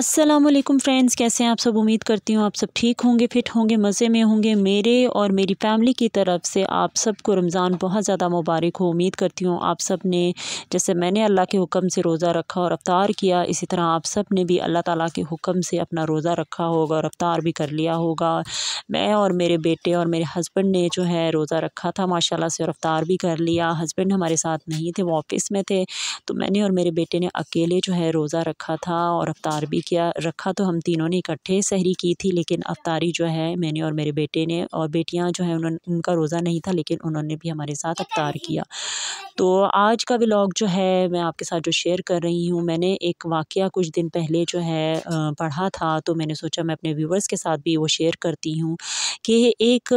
अस्सलाम वालेकुम फ्रेंड्स कैसे हैं आप सब उम्मीद करती हूँ आप सब ठीक होंगे फिट होंगे मज़े में होंगे मेरे और मेरी फैमिली की तरफ से आप सबको रमज़ान बहुत ज़्यादा मुबारक हो उम्मीद करती हूँ आप सब ने जैसे मैंने अल्लाह के हुक्म से रोज़ा रखा और अफ्तार किया इसी तरह आप सब ने भी अल्लाह ताला के हुक्म से अपना रोज़ा रखा होगा और अफ्तार भी कर लिया होगा मैं और मेरे बेटे और मेरे हस्बैंड ने जो है रोज़ा रखा था माशाला से और अफ्तार भी कर लिया हस्बैंड हमारे साथ नहीं थे वो ऑफिस में थे तो मैंने और मेरे बेटे ने अकेले जो है रोज़ा रखा था और अफ्तार भी किया रखा तो हम तीनों ने इकट्ठे सहरी की थी लेकिन अफ्तारी जो है मैंने और मेरे बेटे ने और बेटियां जो है उन्होंने उनका रोज़ा नहीं था लेकिन उन्होंने भी हमारे साथ अफ्तार किया तो आज का व्लॉग जो है मैं आपके साथ जो शेयर कर रही हूँ मैंने एक वाक़ कुछ दिन पहले जो है पढ़ा था तो मैंने सोचा मैं अपने व्यूवर्स के साथ भी वो शेयर करती हूँ कि एक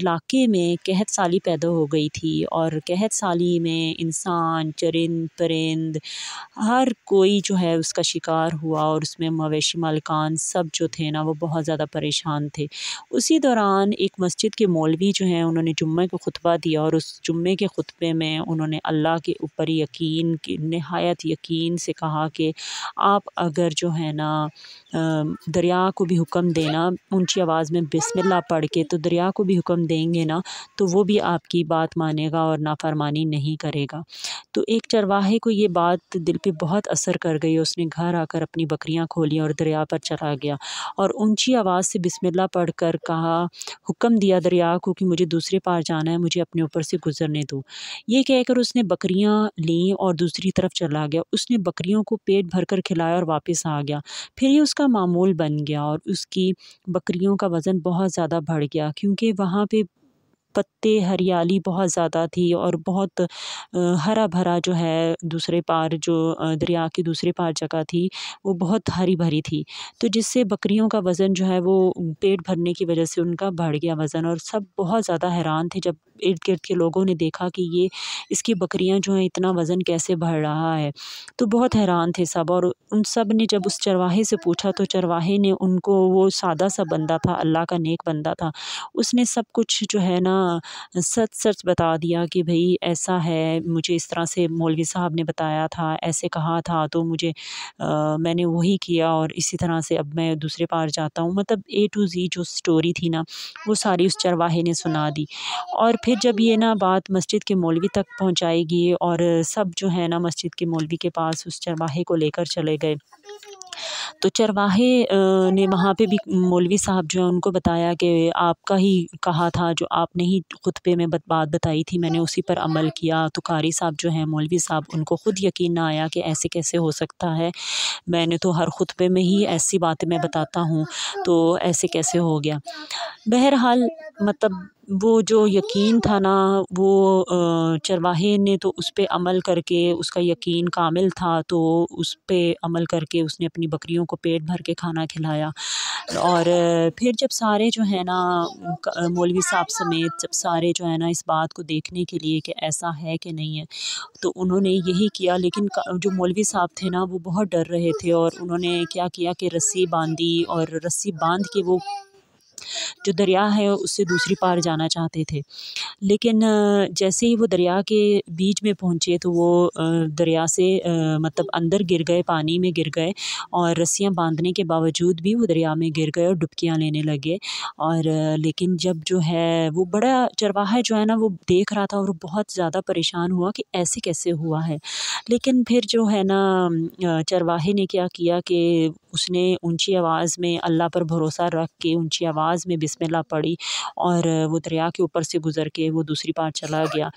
इलाके में कहत साली पैदा हो गई थी और कहत साली में इंसान चरिंद परिंद हर कोई जो है उसका शिकार हुआ और और उसमें मवेशी मालिकान सब जो थे ना वो बहुत ज़्यादा परेशान थे उसी दौरान एक मस्जिद के मौलवी जो हैं उन्होंने जुम्मे को खुतबा दिया और उस जुम्मे के खुतबे में उन्होंने अल्लाह के ऊपर यकीन नहायत यकीन से कहा कि आप अगर जो है ना दरिया को भी हुक्म देना ऊंची आवाज़ में बिस्मिल्लाह पढ़ के तो दरिया को भी हुक्म देंगे ना तो वो भी आपकी बात मानेगा और नाफरमानी नहीं करेगा तो एक चरवाहे को ये बात दिल पे बहुत असर कर गई उसने घर आकर अपनी बकरियां खोली और दरिया पर चला गया और ऊंची आवाज़ से बिस्मिल्लाह कर कहा हुक्म दिया दरिया को कि मुझे दूसरे पार जाना है मुझे अपने ऊपर से गुजरने दो ये कहकर उसने बकरियाँ लीं और दूसरी तरफ चला गया उसने बकरियों को पेट भर कर खिलाया और वापस आ गया फिर ये उस उसका मामूल बन गया और उसकी बकरियों का वज़न बहुत ज़्यादा बढ़ गया क्योंकि वहाँ पे पत्ते हरियाली बहुत ज़्यादा थी और बहुत हरा भरा जो है दूसरे पार जो दरिया के दूसरे पार जगह थी वो बहुत हरी भरी थी तो जिससे बकरियों का वज़न जो है वो पेट भरने की वजह से उनका बढ़ गया वज़न और सब बहुत ज़्यादा हैरान थे जब इर्द गिर्द के लोगों ने देखा कि ये इसकी बकरियाँ जो हैं इतना वज़न कैसे बढ़ रहा है तो बहुत हैरान थे सब और उन सब ने जब उस चरवाहे से पूछा तो चरवाहे ने उनको वो सादा सा बंदा था अल्लाह का नेक बंदा था उसने सब कुछ जो है ना सच सच बता दिया कि भाई ऐसा है मुझे इस तरह से मौलवी साहब ने बताया था ऐसे कहा था तो मुझे आ, मैंने वही किया और इसी तरह से अब मैं दूसरे पार जाता हूँ मतलब ए टू ज़ी जो स्टोरी थी ना वो सारी उस चरवाहे ने सुना दी और फिर जब ये ना बात मस्जिद के मौलवी तक पहुँचाएगी और सब जो है ना मस्जिद के मौलवी के पास उस चरवाहे को लेकर चले गए तो चरवाहे ने वहाँ पे भी मौलवी साहब जो है उनको बताया कि आपका ही कहा था जो आपने ही खुतबे में बात बताई थी मैंने उसी पर अमल किया तो कारी साहब जो हैं मौलवी साहब उनको ख़ुद यकीन ना आया कि ऐसे कैसे हो सकता है मैंने तो हर खुतबे में ही ऐसी बातें मैं बताता हूँ तो ऐसे कैसे हो गया बहरहाल मतलब वो जो यकीन था ना वो चरवाहे ने तो उस पर अमल करके उसका यकीन कामिल था तो उस पर अमल करके उसने अपनी बकरियों को पेट भर के खाना खिलाया और फिर जब सारे जो है ना मौलवी साहब समेत जब सारे जो है ना इस बात को देखने के लिए कि ऐसा है कि नहीं है तो उन्होंने यही किया लेकिन जो मौलवी साहब थे ना वो बहुत डर रहे थे और उन्होंने क्या किया कि रस्सी बांधी और रस्सी बांध के वो जो दरिया है उससे दूसरी पार जाना चाहते थे लेकिन जैसे ही वो दरिया के बीच में पहुँचे तो वो दरिया से मतलब अंदर गिर गए पानी में गिर गए और रस्सियाँ बांधने के बावजूद भी वो दरिया में गिर गए और डुबकियाँ लेने लगे और लेकिन जब जो है वो बड़ा चरवाहा जो है ना वो देख रहा था और बहुत ज़्यादा परेशान हुआ कि ऐसे कैसे हुआ है लेकिन फिर जो है ना चरवाहे ने क्या किया कि उसने ऊंची आवाज़ में अल्लाह पर भरोसा रख के ऊंची आवाज़ में बिस्मिल्लाह पढ़ी और वो दरिया के ऊपर से गुज़र के वो दूसरी पार चला गया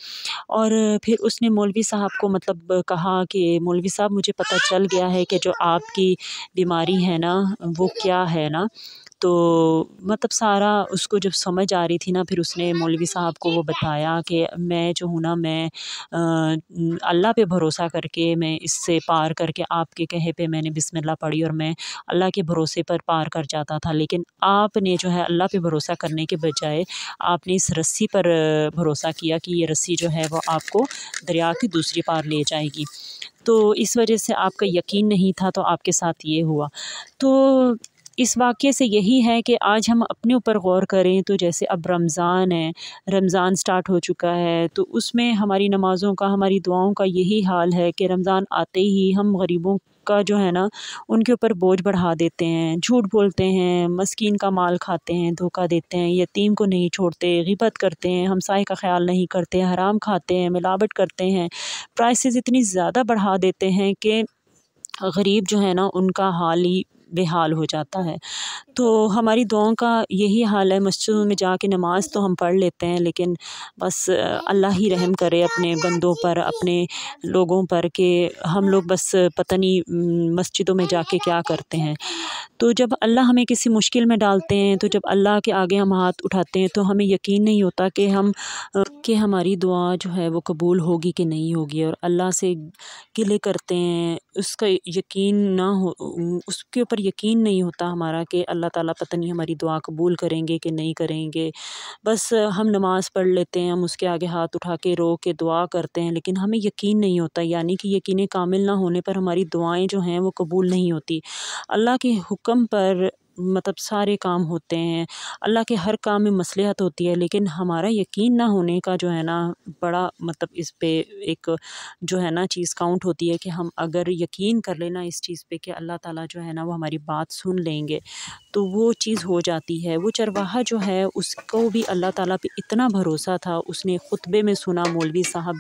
और फिर उसने मौलवी साहब को मतलब कहा कि मौलवी साहब मुझे पता चल गया है कि जो आपकी बीमारी है ना वो क्या है ना तो मतलब सारा उसको जब समझ आ रही थी ना फिर उसने मौलवी साहब को वो बताया कि मैं जो हूँ ना मैं अल्लाह पे भरोसा करके मैं इससे पार करके आपके कहे पे मैंने बिस्मिल्लाह पढ़ी और मैं अल्लाह के भरोसे पर पार कर जाता था लेकिन आपने जो है अल्लाह पे भरोसा करने के बजाय आपने इस रस्सी पर भरोसा किया कि ये रस्सी जो है वो आपको दरिया की दूसरी पार ले जाएगी तो इस वजह से आपका यकीन नहीं था तो आपके साथ ये हुआ तो इस वाक्य से यही है कि आज हम अपने ऊपर गौर करें तो जैसे अब रमज़ान है रमज़ान स्टार्ट हो चुका है तो उसमें हमारी नमाज़ों का हमारी दुआओं का यही हाल है कि रमज़ान आते ही हम गरीबों का जो है ना उनके ऊपर बोझ बढ़ा देते हैं झूठ बोलते हैं मस्किन का माल खाते हैं धोखा देते हैं यतीम को नहीं छोड़ते गिबत करते हैं हमसाए का ख्याल नहीं करते हराम खाते हैं मिलावट करते हैं प्राइसेस इतनी ज़्यादा बढ़ा देते हैं कि गरीब जो है ना उनका हाल ही बेहाल हो जाता है तो हमारी दुआओं का यही हाल है मस्जिदों में जा नमाज़ तो हम पढ़ लेते हैं लेकिन बस अल्लाह ही रहम करे अपने बंदों पर अपने लोगों पर कि हम लोग बस पता नहीं मस्जिदों में जाके क्या करते हैं तो जब अल्लाह हमें किसी मुश्किल में डालते हैं तो जब अल्लाह के आगे हम हाथ उठाते हैं तो हमें यकीन नहीं होता कि हम कि हमारी दुआ जो है वो कबूल होगी कि नहीं होगी और अल्लाह से गिले करते हैं उसका यकीन ना हो उसके ऊपर यकीन नहीं होता हमारा कि अल्लाह ताला पता नहीं हमारी दुआ कबूल करेंगे कि नहीं करेंगे बस हम नमाज़ पढ़ लेते हैं हम उसके आगे हाथ उठा के रो के दुआ करते हैं लेकिन हमें यकीन नहीं होता यानी कि यकीन कामिल ना होने पर हमारी दुआएँ जो हैं वो कबूल नहीं होती अल्लाह के हुक्म पर मतलब सारे काम होते हैं अल्लाह के हर काम में मसलहत होती है लेकिन हमारा यकीन ना होने का जो है ना बड़ा मतलब इस पर एक जो है ना चीज़ काउंट होती है कि हम अगर यकीन कर लेना इस चीज़ पे कि अल्लाह ताला जो है ना वो हमारी बात सुन लेंगे तो वो चीज़ हो जाती है वो चरवाहा जो है उसको भी अल्लाह ताला पे इतना भरोसा था उसने खुतबे में सुना मौलवी साहब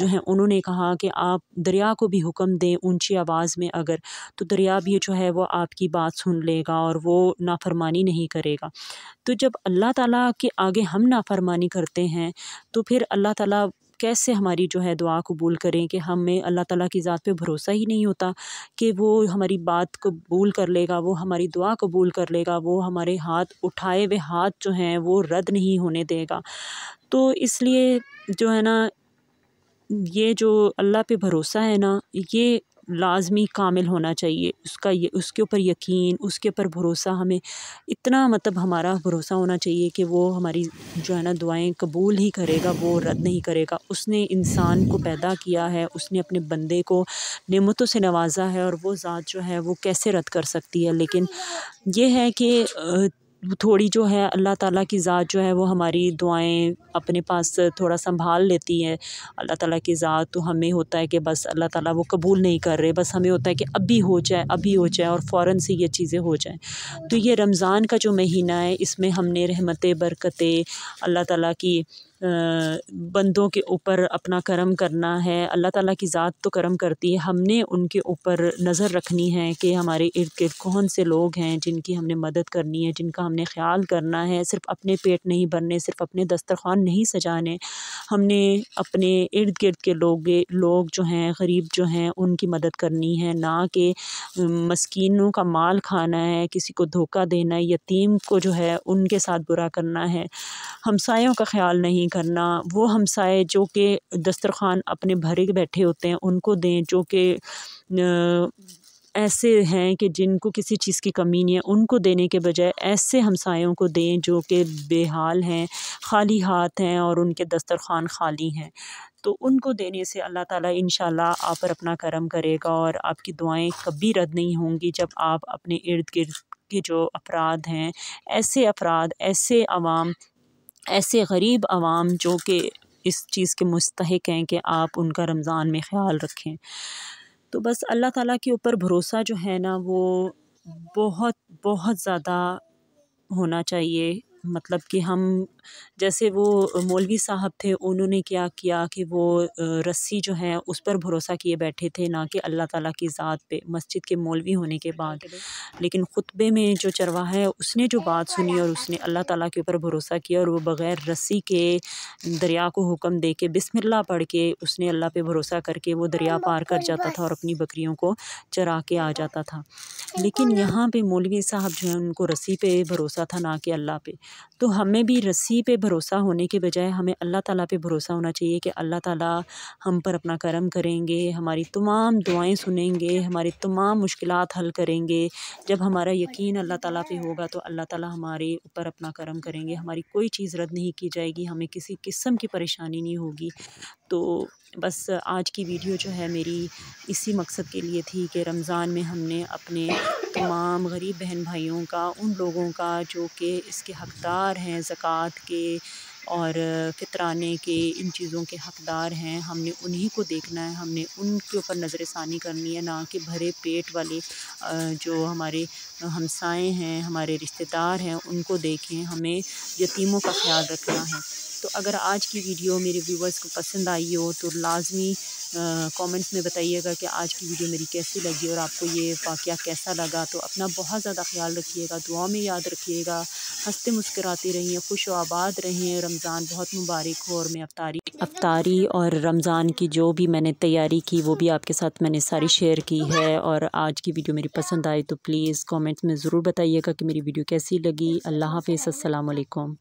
जो हैं उन्होंने कहा कि आप दरिया को भी हुक्म दें ऊँची आवाज़ में अगर तो दरिया भी जो है वह आपकी बात सुन लेगा और वो वो नाफ़रमानी नहीं करेगा तो जब अल्लाह ताला के आगे हम नाफ़रमानी करते हैं तो फिर अल्लाह ताला कैसे हमारी जो है दुआ कबूल करें कि हमें अल्लाह ताला की ज़ात पे भरोसा ही नहीं होता कि वो हमारी बात कबूल कर लेगा वो हमारी दुआ कबूल कर लेगा वो हमारे हाथ उठाए हुए हाथ जो हैं वो रद्द नहीं होने देगा तो इसलिए जो है ना ये जो अल्लाह पे भरोसा है ना ये लाजमी कामिल होना चाहिए उसका ये उसके ऊपर यकीन उसके ऊपर भरोसा हमें इतना मतलब हमारा भरोसा होना चाहिए कि वो हमारी जो है ना दुआएं कबूल ही करेगा वो रद्द नहीं करेगा उसने इंसान को पैदा किया है उसने अपने बंदे को नमतों से नवाजा है और वो ज़ात जो है वो कैसे रद्द कर सकती है लेकिन ये है कि थोड़ी जो है अल्लाह ताला की ज़ात जो है वो हमारी दुआएं अपने पास थोड़ा संभाल लेती है अल्लाह ताला की ज़ात तो हमें होता है कि बस अल्लाह ताला वो कबूल नहीं कर रहे बस हमें होता है कि अभी हो जाए अभी हो जाए और फ़ौर से ये चीज़ें हो जाएँ तो ये रमज़ान का जो महीना है इसमें हमने रहमत बरकतें अल्लाह ताला की बंदों के ऊपर अपना करम करना है अल्लाह ताला की ज़ात तो करम करती है हमने उनके ऊपर नज़र रखनी है कि हमारे इर्द गिर्द कौन से लोग हैं जिनकी हमने मदद करनी है जिनका हमने ख्याल करना है सिर्फ अपने पेट नहीं भरने सिर्फ अपने दस्तरखान नहीं सजाने हमने अपने इर्द गिर्द के लोग लोग जो हैं गरीब जो हैं उनकी मदद करनी है ना कि मस्किनों का माल खाना है किसी को धोखा देना है यतीम को जो है उनके साथ बुरा करना है हमसायों का ख्याल नहीं करना वो हमसाए जो कि दस्तरखान अपने भरे बैठे होते हैं उनको दें जो कि ऐसे हैं कि जिनको किसी चीज़ की कमी नहीं है उनको देने के बजाय ऐसे हमसायों को दें जो कि बेहाल हैं खाली हाथ हैं और उनके दस्तरखान खाली हैं तो उनको देने से अल्लाह ताला इंशाल्लाह आप पर अपना करम करेगा और आपकी दुआएं कभी रद्द नहीं होंगी जब आप अपने इर्द गिर्द के जो अफराद हैं ऐसे अफराद ऐसे आवाम ऐसे ग़रीब आवाम जो कि इस चीज़ के मुस्तक हैं कि आप उनका रमज़ान में ख़्याल रखें तो बस अल्लाह ताला के ऊपर भरोसा जो है ना वो बहुत बहुत ज़्यादा होना चाहिए मतलब कि हम जैसे वो मौलवी साहब थे उन्होंने क्या किया कि वो रस्सी जो है उस पर भरोसा किए बैठे थे ना कि अल्लाह ताला की ज़ात पे मस्जिद के मौलवी होने के बाद लेकिन ख़ुतबे में जो चरवाहा है उसने जो बात सुनी और उसने अल्लाह ताला के ऊपर भरोसा किया और वो बग़ैर रस्सी के दरिया को हुक्म दे के बिसमिल्ला पढ़ के उसने अल्लाह पर भरोसा करके वो दरिया पार कर जाता था और अपनी बकरियों को चरा के आ जाता था लेकिन यहाँ पर मौलवी साहब जो है उनको रस्सी पर भरोसा था ना कि अल्लाह पे तो हमें भी रस्सी पे भरोसा होने के बजाय हमें अल्लाह ताला पे भरोसा होना चाहिए कि अल्लाह ताला हम पर अपना करम करेंगे हमारी तमाम दुआएं सुनेंगे हमारी तमाम मुश्किल हल करेंगे जब हमारा यकीन अल्लाह ताला पे होगा तो अल्लाह ताला हमारे ऊपर अपना करम करेंगे हमारी कोई चीज़ रद्द नहीं की जाएगी हमें किसी किस्म की परेशानी नहीं होगी तो बस आज की वीडियो जो है मेरी इसी मकसद के लिए थी कि रमज़ान में हमने अपने तमाम गरीब बहन भाइयों का उन लोगों का जो कि इसके हकदार हैं ज़क़़त के और फितराने के इन चीज़ों के हकदार हैं हमने उन्हीं को देखना है हमने उनके ऊपर नज़र षानी करनी है ना कि भरे पेट वाले जो हमारे हमसाए हैं हमारे रिश्तेदार हैं उनको देखें हमें यतीमों का ख्याल रखना है तो अगर आज की वीडियो मेरे व्यूवर्स को पसंद आई हो तो लाजमी कमेंट्स में बताइएगा कि आज की वीडियो मेरी कैसी लगी और आपको ये वाक़ कैसा लगा तो अपना बहुत ज़्यादा ख्याल रखिएगा दुआ में याद रखिएगा हंसते मुस्कराते रहिए खुश आबाद रहें रमज़ान बहुत मुबारक हो और मैं अवतारी अवतारी और रमज़ान की जो भी मैंने तैयारी की वो भी आपके साथ मैंने सारी शेयर की है और आज की वीडियो मेरी पसंद आई तो प्लीज़ कॉमेंट्स में ज़रूर बताइएगा कि मेरी वीडियो कैसी लगी अल्लाह हाफ़ असलकम